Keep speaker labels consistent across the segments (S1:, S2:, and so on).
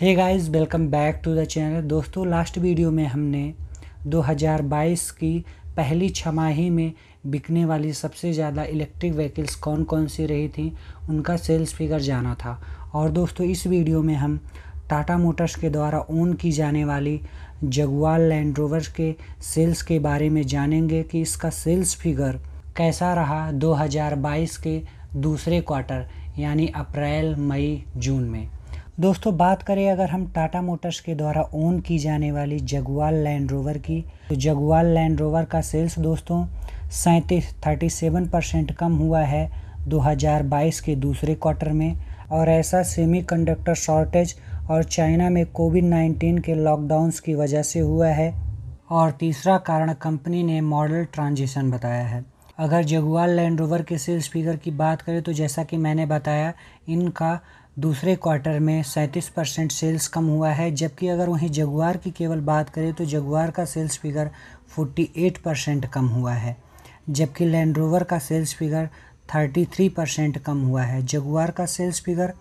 S1: है guys welcome back to the channel दोस्तों last video में हमने 2022 की पहली छमाही में बिकने वाली सबसे ज़्यादा इलेक्ट्रिक व्हीकल्स कौन कौन सी रही थी उनका सेल्स फिगर जाना था और दोस्तों इस वीडियो में हम टाटा मोटर्स के द्वारा ओन की जाने वाली जगवाल लैंड रोवर के सेल्स के बारे में जानेंगे कि इसका सेल्स फिगर कैसा रहा 2022 के दूसरे क्वार्टर यानी अप्रैल मई जून में दोस्तों बात करें अगर हम टाटा मोटर्स के द्वारा ओन की जाने वाली जगुआल लैंड रोवर की तो जगुआल लैंड रोवर का सेल्स दोस्तों सैंतीस थर्टी सेवन परसेंट कम हुआ है 2022 के दूसरे क्वार्टर में और ऐसा सेमीकंडक्टर शॉर्टेज और चाइना में कोविड 19 के लॉकडाउन्स की वजह से हुआ है और तीसरा कारण कंपनी ने मॉडल ट्रांजिशन बताया है अगर जगुआल लैंड रोवर के सेल्स फिगर की बात करें तो जैसा कि मैंने बताया इनका दूसरे क्वार्टर में सैंतीस परसेंट सेल्स कम हुआ है जबकि अगर वहीं जगुआर की केवल बात करें तो जगुआर का सेल्स फिगर 48 परसेंट कम हुआ है जबकि लैंड रोवर का सेल्स फिगर 33 परसेंट कम हुआ है जगुआर का sales figure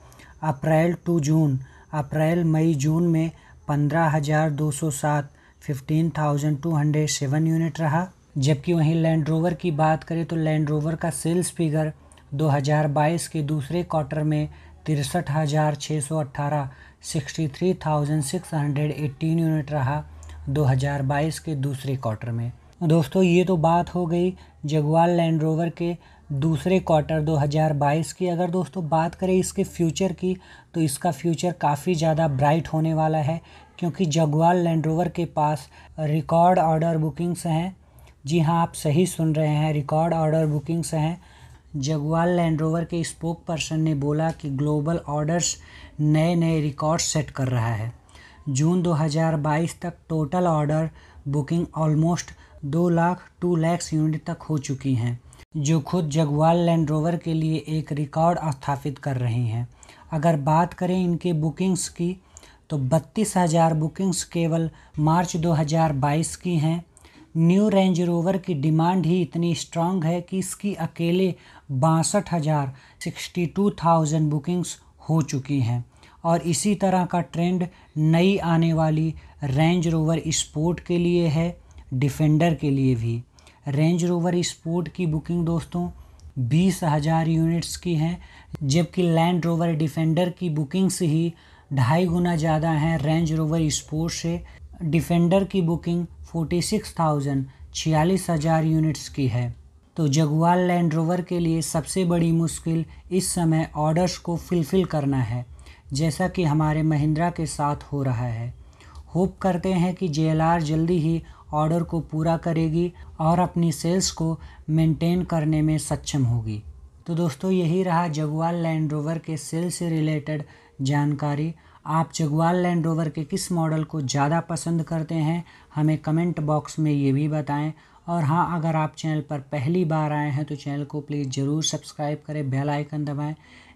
S1: April to June अप्रैल मई जून में पंद्रह हज़ार दो सौ सात fifteen thousand two hundred seven unit रहा जबकि वहीं लैंड रोवर की बात करें तो लैंड रोवर का सेल्स फिगर 2022 के दूसरे क्वार्टर में तिरसठ हज़ार छः सौ अट्ठारह sixty three thousand six hundred eighteen unit रहा दो हज़ार बाईस के दूसरे क्वार्टर में दोस्तों ये तो बात हो गई जगवाल लैंड रोवर के दूसरे क्वार्टर 2022 की अगर दोस्तों बात करें इसके फ्यूचर की तो इसका फ्यूचर काफ़ी ज़्यादा ब्राइट होने वाला है क्योंकि जगवाल लैंड रोवर के पास रिकॉर्ड ऑर्डर बुकिंग्स हैं जी हाँ आप सही सुन रहे हैं रिकॉर्ड ऑर्डर बुकिंग्स हैं जगवाल लैंड रोवर के स्पोक पर्सन ने बोला कि ग्लोबल ऑर्डर्स नए नए रिकॉर्ड सेट कर रहा है जून 2022 तक टोटल ऑर्डर बुकिंग ऑलमोस्ट दो लाख टू लैक्स यूनिट तक हो चुकी हैं जो खुद जगवाल लैंड रोवर के लिए एक रिकॉर्ड स्थापित कर रही हैं अगर बात करें इनके बुकिंग्स की तो बत्तीस हज़ार बुकिंग्स केवल मार्च 2022 की हैं न्यू रेंज रोवर की डिमांड ही इतनी स्ट्रांग है कि इसकी अकेले बासठ हज़ार सिक्सटी टू थाउजेंड बुकिंग्स हो चुकी हैं और इसी तरह का ट्रेंड नई आने वाली रेंज रोवर स्पोर्ट के लिए है डिफेंडर के लिए भी रेंज रोवर स्पोर्ट की बुकिंग दोस्तों बीस हज़ार यूनिट्स की हैं जबकि लैंड रोवर डिफेंडर की बुकिंग्स ही ढाई गुना ज़्यादा हैं रेंज रोवर स्पोर्ट से डिफेंडर की बुकिंग फोर्टी सिक्स थाउजेंड छियालीस हज़ार यूनिट्स की है तो जगवाल लैंड रोवर के लिए सबसे बड़ी मुश्किल इस समय ऑर्डर्स को फुलफ़िल करना है जैसा कि हमारे महिंद्रा के साथ हो रहा है होप करते हैं कि जे जल्दी ही ऑर्डर को पूरा करेगी और अपनी सेल्स को मेंटेन करने में सक्षम होगी तो दोस्तों यही रहा जगवाल लैंड रोवर के सेल्स से रिलेटेड जानकारी आप जगुआर लैंड रोवर के किस मॉडल को ज़्यादा पसंद करते हैं हमें कमेंट बॉक्स में ये भी बताएं और हाँ अगर आप चैनल पर पहली बार आए हैं तो चैनल को प्लीज़ ज़रूर सब्सक्राइब करें बेल आइकन दबाएं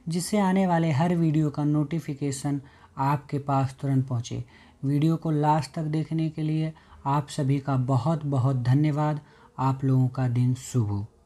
S1: जिससे आने वाले हर वीडियो का नोटिफिकेशन आपके पास तुरंत पहुँचे वीडियो को लास्ट तक देखने के लिए आप सभी का बहुत बहुत धन्यवाद आप लोगों का दिन शुभ हो